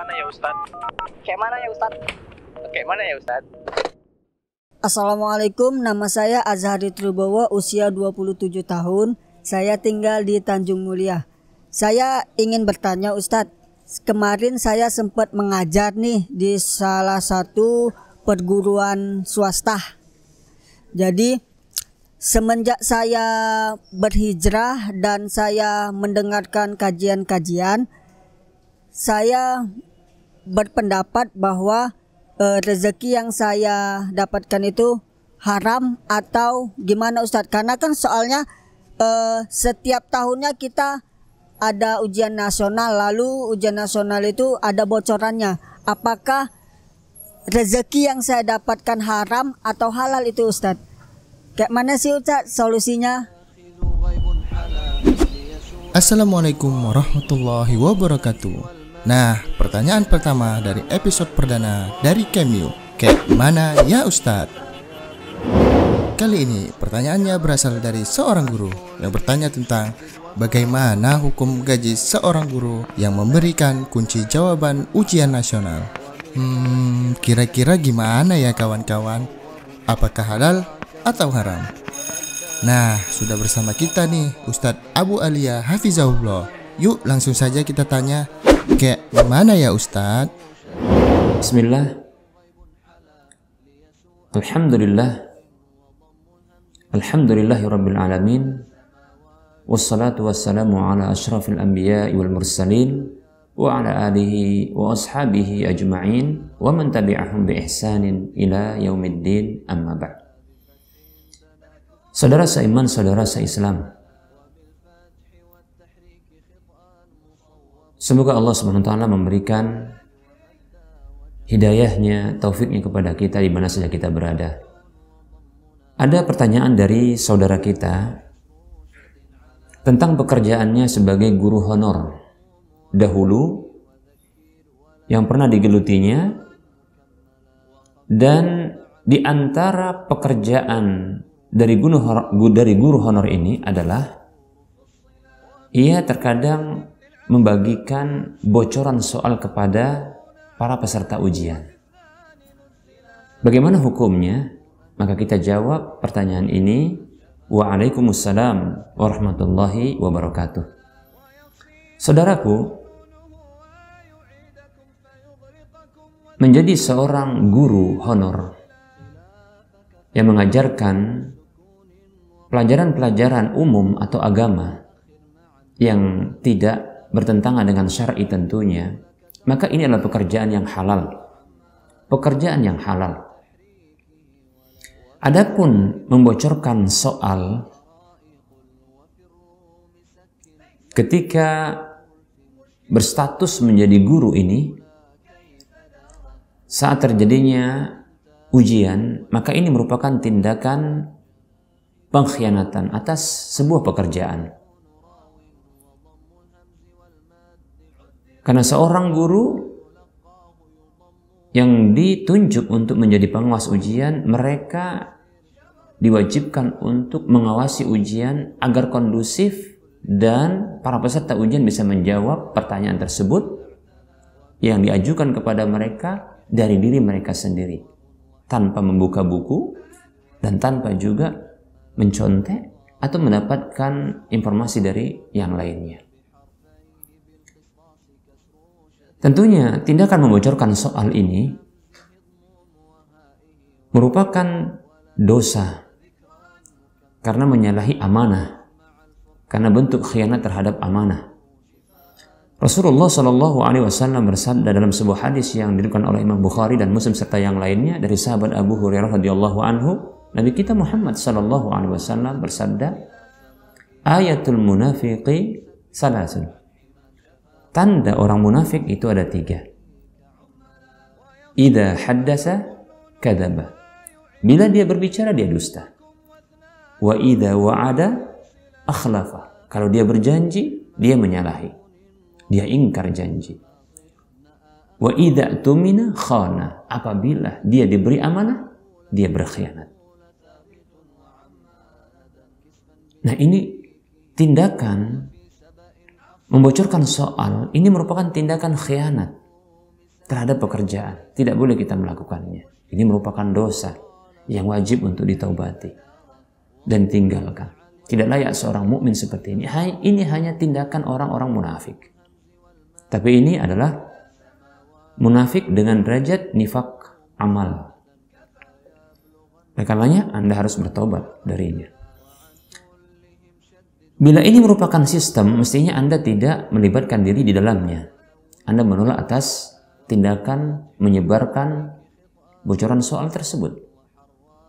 mana ya Ustad? Kayak mana ya Ustad? Kayak mana ya Ustad? Assalamualaikum, nama saya Azhari Trubowo, usia 27 tahun. Saya tinggal di Tanjung Mulia. Saya ingin bertanya Ustadz, kemarin saya sempat mengajar nih di salah satu perguruan swasta. Jadi semenjak saya berhijrah dan saya mendengarkan kajian-kajian, saya berpendapat bahwa e, rezeki yang saya dapatkan itu haram atau gimana Ustadz? Karena kan soalnya e, setiap tahunnya kita ada ujian nasional, lalu ujian nasional itu ada bocorannya. Apakah rezeki yang saya dapatkan haram atau halal itu Ustadz? Kayak mana sih Ustadz solusinya? Assalamualaikum warahmatullahi wabarakatuh. Nah, pertanyaan pertama dari episode perdana dari Cameo, kayak mana ya Ustadz? Kali ini pertanyaannya berasal dari seorang guru yang bertanya tentang bagaimana hukum gaji seorang guru yang memberikan kunci jawaban ujian nasional. Hmm, kira-kira gimana ya kawan-kawan? Apakah halal atau haram? Nah, sudah bersama kita nih Ustadz Abu Aliyah Hafizahullah. Yuk langsung saja kita tanya Kayak gimana ya Ustadz? Bismillah Alhamdulillah Alhamdulillahi Rabbil Alamin Wassalatu wassalamu ala ashrafil anbiya wal mursalin Wa ala alihi wa ashabihi ajma'in Wa man tabi'ahum bi ihsanin ila yaumiddin amma ba'd Saudara seiman, saudara seislam Semoga Allah SWT memberikan hidayahnya, taufiknya kepada kita di mana saja kita berada. Ada pertanyaan dari saudara kita tentang pekerjaannya sebagai guru honor. Dahulu yang pernah digelutinya dan di antara pekerjaan dari guru, dari guru honor ini adalah ia terkadang membagikan bocoran soal kepada para peserta ujian. Bagaimana hukumnya? Maka kita jawab pertanyaan ini Waalaikumsalam warahmatullahi wabarakatuh. Saudaraku, menjadi seorang guru honor yang mengajarkan pelajaran-pelajaran umum atau agama yang tidak bertentangan dengan syar'i tentunya, maka ini adalah pekerjaan yang halal. Pekerjaan yang halal. Adapun membocorkan soal ketika berstatus menjadi guru ini saat terjadinya ujian, maka ini merupakan tindakan pengkhianatan atas sebuah pekerjaan. Karena seorang guru yang ditunjuk untuk menjadi pengawas ujian, mereka diwajibkan untuk mengawasi ujian agar kondusif dan para peserta ujian bisa menjawab pertanyaan tersebut yang diajukan kepada mereka dari diri mereka sendiri tanpa membuka buku dan tanpa juga mencontek atau mendapatkan informasi dari yang lainnya. Tentunya tindakan membocorkan soal ini merupakan dosa karena menyalahi amanah karena bentuk khianat terhadap amanah. Rasulullah Shallallahu Alaihi Wasallam bersabda dalam sebuah hadis yang diriukan oleh Imam Bukhari dan Muslim serta yang lainnya dari sahabat Abu Hurairah radhiyallahu anhu, Nabi kita Muhammad Shallallahu Alaihi Wasallam bersabda, ayatul munafiqi salasun tanda orang munafik itu ada tiga. Ida haddasa kadaba. Bila dia berbicara dia dusta. Wa ida wa'ada akhlafa. Kalau dia berjanji dia menyalahi. Dia ingkar janji. Wa ida tumina khana. Apabila dia diberi amanah dia berkhianat. Nah ini tindakan Membocorkan soal ini merupakan tindakan khianat terhadap pekerjaan. Tidak boleh kita melakukannya. Ini merupakan dosa yang wajib untuk ditaubati dan tinggalkan. Tidak layak seorang mukmin seperti ini. Ini hanya tindakan orang-orang munafik. Tapi ini adalah munafik dengan derajat nifak amal. Karena Anda harus bertobat darinya. Bila ini merupakan sistem, mestinya Anda tidak melibatkan diri di dalamnya. Anda menolak atas tindakan menyebarkan bocoran soal tersebut.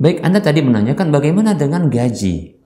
Baik, Anda tadi menanyakan bagaimana dengan gaji.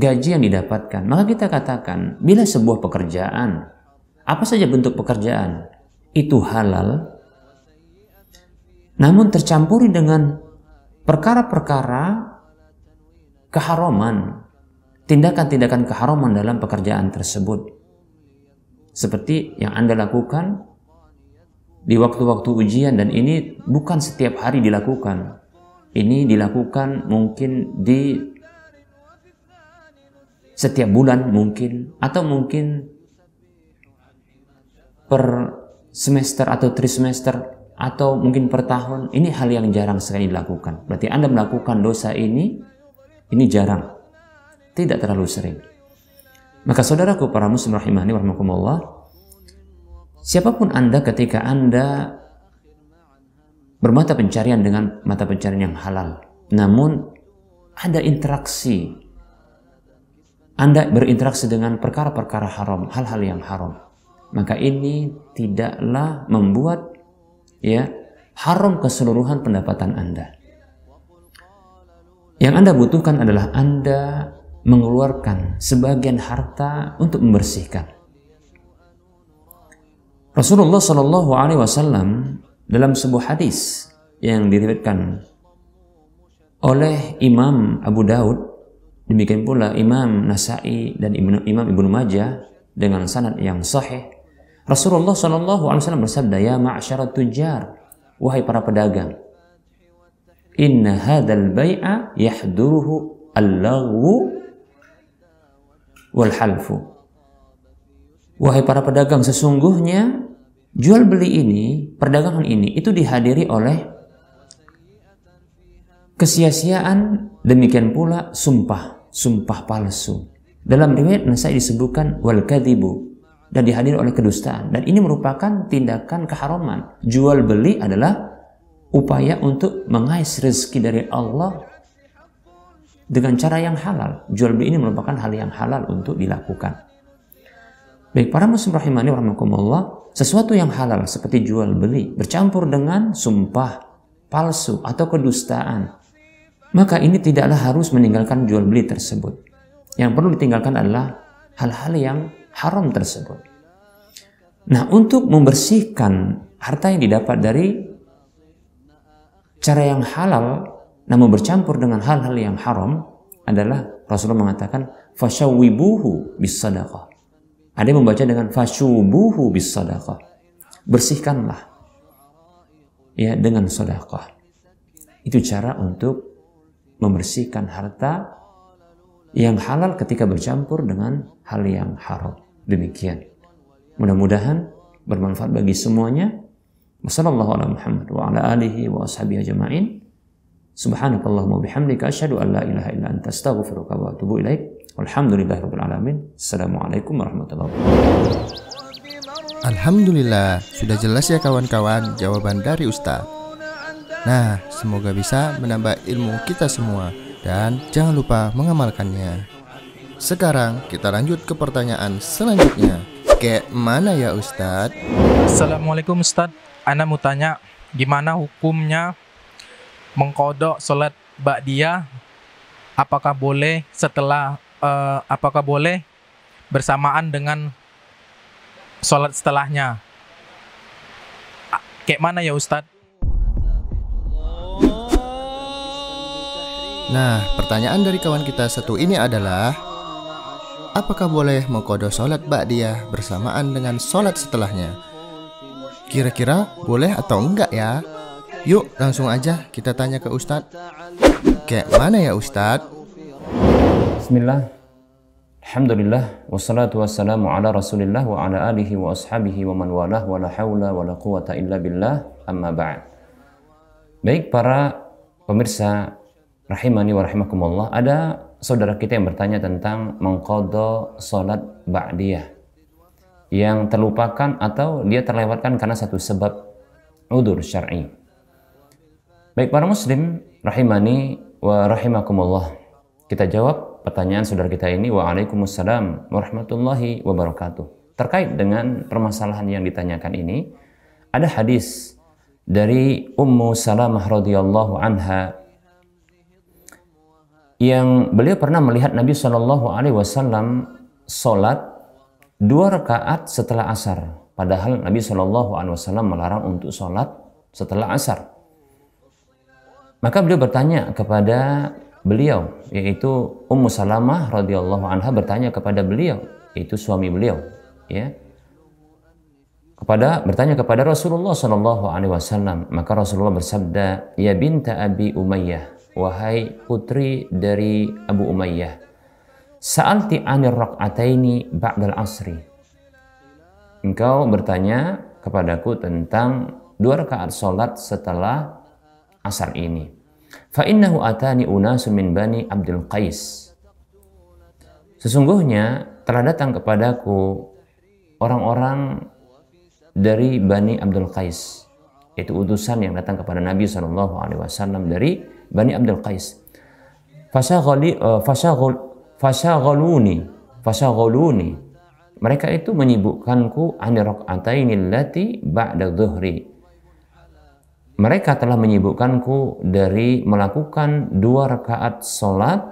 Gaji yang didapatkan. Maka kita katakan, bila sebuah pekerjaan, apa saja bentuk pekerjaan, itu halal, namun tercampuri dengan perkara-perkara keharuman tindakan-tindakan keharaman dalam pekerjaan tersebut. Seperti yang Anda lakukan di waktu-waktu ujian dan ini bukan setiap hari dilakukan. Ini dilakukan mungkin di setiap bulan mungkin atau mungkin per semester atau trimester atau mungkin per tahun ini hal yang jarang sekali dilakukan. Berarti Anda melakukan dosa ini ini jarang tidak terlalu sering. Maka saudaraku para muslim rahimahni warahmatullah, siapapun Anda ketika Anda bermata pencarian dengan mata pencarian yang halal, namun ada interaksi, Anda berinteraksi dengan perkara-perkara haram, hal-hal yang haram, maka ini tidaklah membuat ya haram keseluruhan pendapatan Anda. Yang Anda butuhkan adalah Anda mengeluarkan sebagian harta untuk membersihkan. Rasulullah Shallallahu Alaihi Wasallam dalam sebuah hadis yang diriwayatkan oleh Imam Abu Daud demikian pula Imam Nasai dan Imam Ibnu Majah dengan sanad yang sahih Rasulullah Shallallahu Alaihi Wasallam bersabda ya ma'asyarat tujar wahai para pedagang inna hadal bai'a yahduruhu allahu wal halfu. Wahai para pedagang, sesungguhnya jual beli ini, perdagangan ini itu dihadiri oleh kesia-siaan demikian pula sumpah, sumpah palsu. Dalam riwayat Nasai disebutkan wal kadibu dan dihadiri oleh kedustaan dan ini merupakan tindakan keharaman. Jual beli adalah upaya untuk mengais rezeki dari Allah dengan cara yang halal. Jual beli ini merupakan hal yang halal untuk dilakukan. Baik, para muslim rahimani warahmatullah, sesuatu yang halal seperti jual beli bercampur dengan sumpah palsu atau kedustaan, maka ini tidaklah harus meninggalkan jual beli tersebut. Yang perlu ditinggalkan adalah hal-hal yang haram tersebut. Nah, untuk membersihkan harta yang didapat dari cara yang halal namun bercampur dengan hal-hal yang haram adalah Rasulullah mengatakan fasyawibuhu bis sadaqah. Ada yang membaca dengan fasyubuhu bis sadaqah. Bersihkanlah ya dengan sedekah. Itu cara untuk membersihkan harta yang halal ketika bercampur dengan hal yang haram. Demikian. Mudah-mudahan bermanfaat bagi semuanya. Wassalamualaikum warahmatullahi wabarakatuh. Subhanakallahumma bihamdika asyhadu an la ilaha illa anta astaghfiruka wa atubu ilaik. Walhamdulillahirabbil alamin. Assalamualaikum warahmatullahi wabarakatuh. Alhamdulillah, sudah jelas ya kawan-kawan jawaban dari Ustaz. Nah, semoga bisa menambah ilmu kita semua dan jangan lupa mengamalkannya. Sekarang kita lanjut ke pertanyaan selanjutnya. Kayak mana ya Ustadz? Assalamualaikum Ustadz, Ana mau tanya gimana hukumnya mengkodok sholat dia, apakah boleh setelah uh, apakah boleh bersamaan dengan sholat setelahnya kayak mana ya Ustadz? Nah, pertanyaan dari kawan kita satu ini adalah Apakah boleh mengkodok sholat dia bersamaan dengan sholat setelahnya? Kira-kira boleh atau enggak ya? Yuk langsung aja kita tanya ke Ustadz Kayak mana ya Ustadz? Bismillah Alhamdulillah Wassalatu wassalamu ala rasulillah wa ala alihi wa ashabihi wa man walah wa la hawla wa la quwata illa billah amma ba'd Baik para pemirsa rahimani wa rahimakumullah Ada saudara kita yang bertanya tentang mengkodo salat ba'diyah yang terlupakan atau dia terlewatkan karena satu sebab udur syar'i. Baik para muslim, rahimani wa rahimakumullah. Kita jawab pertanyaan saudara kita ini. Waalaikumsalam warahmatullahi wabarakatuh. Terkait dengan permasalahan yang ditanyakan ini, ada hadis dari Ummu Salamah radhiyallahu anha yang beliau pernah melihat Nabi Shallallahu alaihi wasallam salat dua rakaat setelah asar. Padahal Nabi Shallallahu alaihi wasallam melarang untuk salat setelah asar. Maka beliau bertanya kepada beliau yaitu Ummu Salamah radhiyallahu anha bertanya kepada beliau yaitu suami beliau ya kepada bertanya kepada Rasulullah Shallallahu Alaihi Wasallam maka Rasulullah bersabda ya binta Abi Umayyah wahai putri dari Abu Umayyah sa'alti anir ini ba'dal asri engkau bertanya kepadaku tentang dua rakaat salat setelah asar ini. Fa innahu atani unasun min bani Abdul Qais. Sesungguhnya telah datang kepadaku orang-orang dari Bani Abdul Qais. Itu utusan yang datang kepada Nabi Shallallahu Alaihi Wasallam dari Bani Abdul Qais. Fasyaghuluni, eh, fasyaghuluni. Mereka itu menyibukkanku anirak ataini lati ba'da dhuhri mereka telah menyibukkanku dari melakukan dua rakaat solat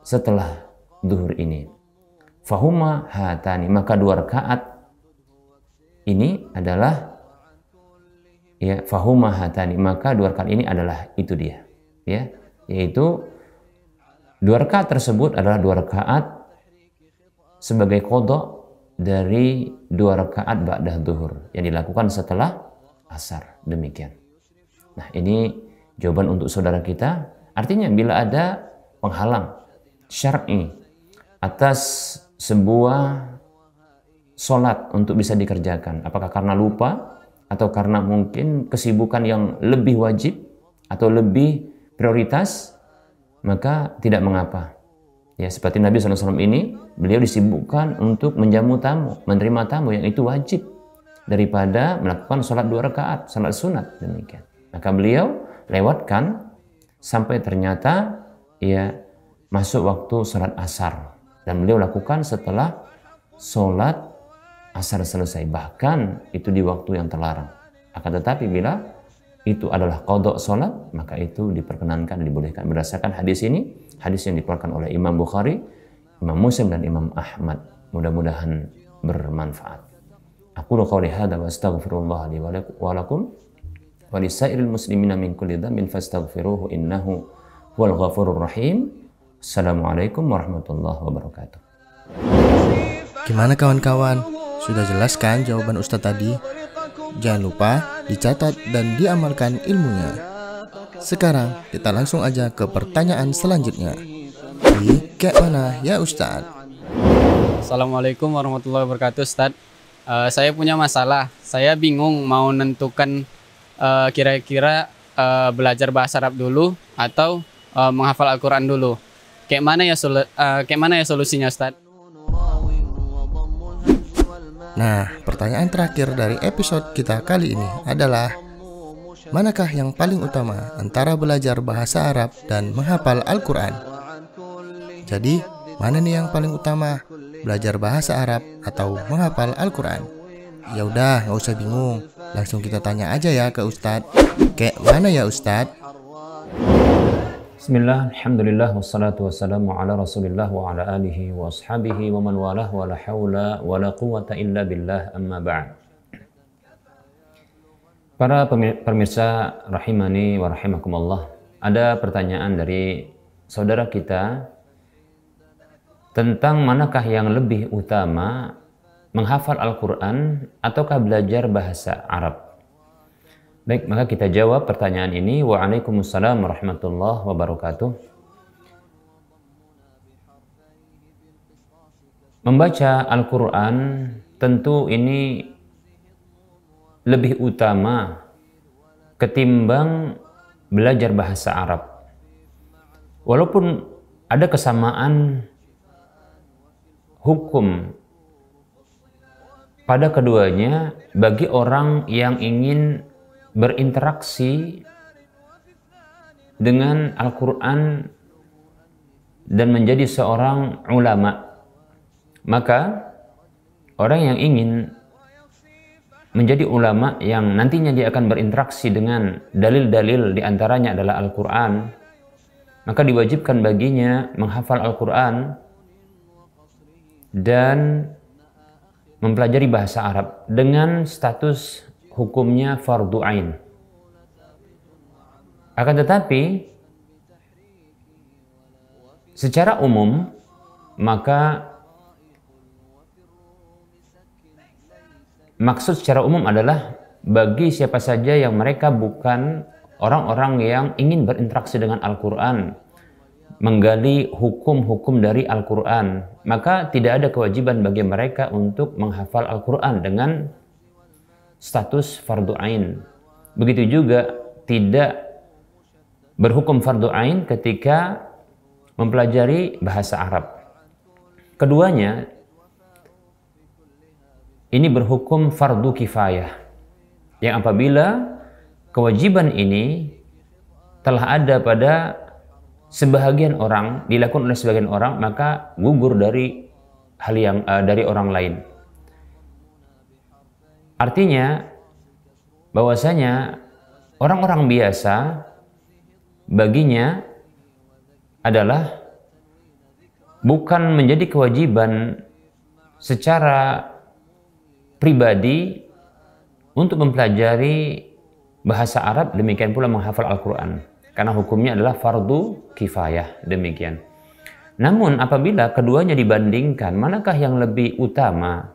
setelah duhur ini. Fahuma hatani. Maka dua rakaat ini adalah ya fahuma hatani. Maka dua rakaat ini adalah itu dia. Ya, yaitu dua rakaat tersebut adalah dua rakaat sebagai kodok dari dua rakaat ba'dah duhur yang dilakukan setelah asar. Demikian. Nah, ini jawaban untuk saudara kita. Artinya bila ada penghalang syar'i atas sebuah sholat untuk bisa dikerjakan, apakah karena lupa atau karena mungkin kesibukan yang lebih wajib atau lebih prioritas, maka tidak mengapa. Ya, seperti Nabi SAW ini, beliau disibukkan untuk menjamu tamu, menerima tamu yang itu wajib daripada melakukan sholat dua rakaat, sholat sunat demikian. Maka beliau lewatkan sampai ternyata ya masuk waktu sholat asar dan beliau lakukan setelah sholat asar selesai bahkan itu di waktu yang terlarang akan tetapi bila itu adalah kodok sholat maka itu diperkenankan dan dibolehkan berdasarkan hadis ini hadis yang dikeluarkan oleh Imam Bukhari Imam Muslim dan Imam Ahmad mudah-mudahan bermanfaat aku lakukan hada wa astaghfirullah li wa walisairil muslimina min kulli dhanbin fastaghfiruhu innahu huwal ghafurur rahim. Assalamualaikum warahmatullahi wabarakatuh. Gimana kawan-kawan? Sudah jelas kan jawaban Ustadz tadi? Jangan lupa dicatat dan diamalkan ilmunya. Sekarang kita langsung aja ke pertanyaan selanjutnya. Di kayak mana ya Ustadz? Assalamualaikum warahmatullahi wabarakatuh Ustadz. Uh, saya punya masalah. Saya bingung mau nentukan Eh, kira-kira uh, uh, belajar bahasa Arab dulu atau uh, menghafal Al-Quran dulu. Kayak mana ya uh, kayak mana ya solusinya, Ustaz? Nah, pertanyaan terakhir dari episode kita kali ini adalah manakah yang paling utama antara belajar bahasa Arab dan menghafal Al-Qur'an? Jadi, mana nih yang paling utama? Belajar bahasa Arab atau menghafal Al-Qur'an? Ya udah, nggak usah bingung. Langsung kita tanya aja ya ke Ustadz. Kayak mana ya Ustadz? Bismillah, Alhamdulillah, wassalatu wassalamu ala rasulillah wa ala alihi wa ashabihi wa man walah wa la hawla wa la quwata illa billah amma ba'd. Para pemirsa rahimani wa rahimakumullah, ada pertanyaan dari saudara kita tentang manakah yang lebih utama menghafal Al-Quran ataukah belajar bahasa Arab? Baik, maka kita jawab pertanyaan ini. Waalaikumsalam warahmatullahi wabarakatuh. Membaca Al-Quran tentu ini lebih utama ketimbang belajar bahasa Arab. Walaupun ada kesamaan hukum pada keduanya bagi orang yang ingin berinteraksi dengan Al-Quran dan menjadi seorang ulama. Maka orang yang ingin menjadi ulama yang nantinya dia akan berinteraksi dengan dalil-dalil diantaranya adalah Al-Quran, maka diwajibkan baginya menghafal Al-Quran dan mempelajari bahasa Arab dengan status hukumnya fardu ain. Akan tetapi secara umum maka maksud secara umum adalah bagi siapa saja yang mereka bukan orang-orang yang ingin berinteraksi dengan Al-Qur'an menggali hukum-hukum dari Al-Quran, maka tidak ada kewajiban bagi mereka untuk menghafal Al-Quran dengan status fardu ain. Begitu juga tidak berhukum fardu ain ketika mempelajari bahasa Arab. Keduanya ini berhukum fardu kifayah. Yang apabila kewajiban ini telah ada pada sebahagian orang dilakukan oleh sebagian orang maka gugur dari hal yang uh, dari orang lain. Artinya bahwasanya orang-orang biasa baginya adalah bukan menjadi kewajiban secara pribadi untuk mempelajari bahasa Arab demikian pula menghafal Al-Qur'an. Karena hukumnya adalah fardu kifayah demikian. Namun apabila keduanya dibandingkan, manakah yang lebih utama?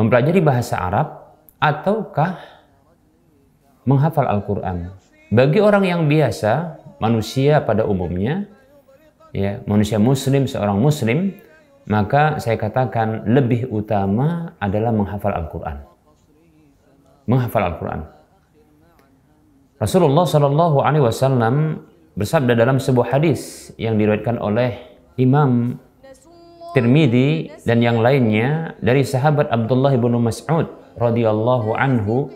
Mempelajari bahasa Arab ataukah menghafal Al-Qur'an? Bagi orang yang biasa, manusia pada umumnya ya, manusia muslim seorang muslim, maka saya katakan lebih utama adalah menghafal Al-Qur'an. Menghafal Al-Qur'an. Rasulullah Shallallahu Alaihi Wasallam bersabda dalam sebuah hadis yang diriwayatkan oleh Imam Tirmidzi dan yang lainnya dari sahabat Abdullah bin Mas'ud radhiyallahu anhu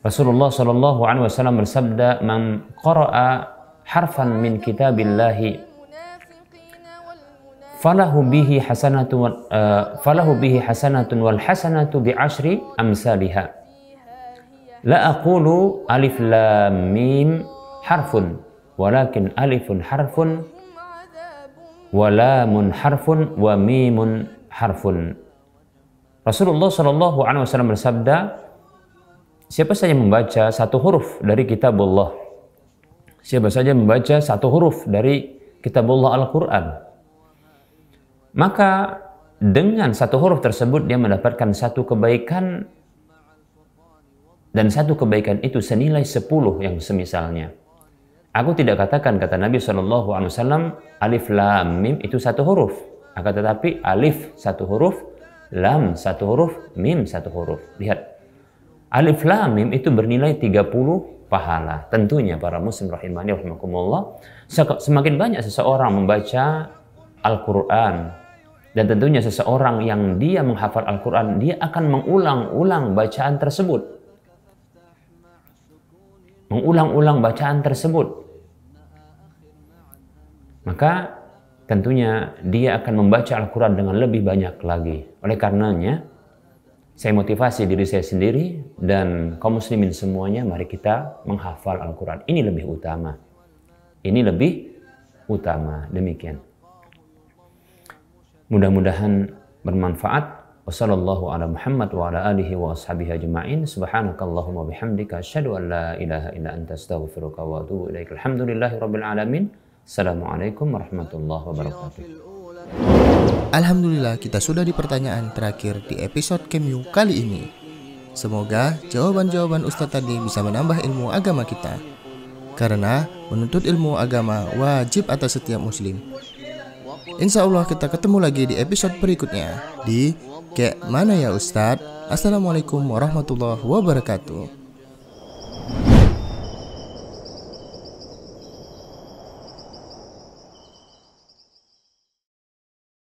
Rasulullah Shallallahu alaihi wasallam bersabda man qara'a harfan min kitabillahi falahu bihi hasanatu uh, eh, falahu bihi hasanatun wal hasanatu bi asri amsalihah La aqulu alif lam mim harfun walakin alifun harfun lamun harfun wa mimun harfun. Rasulullah sallallahu alaihi wasallam bersabda, siapa saja membaca satu huruf dari kitabullah, siapa saja membaca satu huruf dari kitabullah Al-Qur'an, maka dengan satu huruf tersebut dia mendapatkan satu kebaikan dan satu kebaikan itu senilai sepuluh yang semisalnya. Aku tidak katakan kata Nabi Shallallahu Alaihi Wasallam alif lam mim itu satu huruf. Akan tetapi alif satu huruf, lam satu huruf, mim satu huruf. Lihat. Alif lam mim itu bernilai tiga puluh pahala. Tentunya para muslim rahimani rahimakumullah semakin banyak seseorang membaca Al-Qur'an, dan tentunya seseorang yang dia menghafal Al-Quran, dia akan mengulang-ulang bacaan tersebut mengulang-ulang bacaan tersebut, maka tentunya dia akan membaca Al-Quran dengan lebih banyak lagi. Oleh karenanya, saya motivasi diri saya sendiri dan kaum muslimin semuanya, mari kita menghafal Al-Quran. Ini lebih utama. Ini lebih utama. Demikian. Mudah-mudahan bermanfaat Wassallallahu ala Muhammad wa ala alihi wa ashabihi ajma'in. Subhanakallahumma bihamdika asyhadu an la ilaha illa anta astaghfiruka wa atubu ilaik. alamin. Assalamualaikum warahmatullahi wabarakatuh. Alhamdulillah kita sudah di pertanyaan terakhir di episode Kemyu kali ini. Semoga jawaban-jawaban Ustadz tadi bisa menambah ilmu agama kita. Karena menuntut ilmu agama wajib atas setiap muslim. Insya Allah kita ketemu lagi di episode berikutnya di Kayak mana ya Ustadz? Assalamualaikum warahmatullahi wabarakatuh.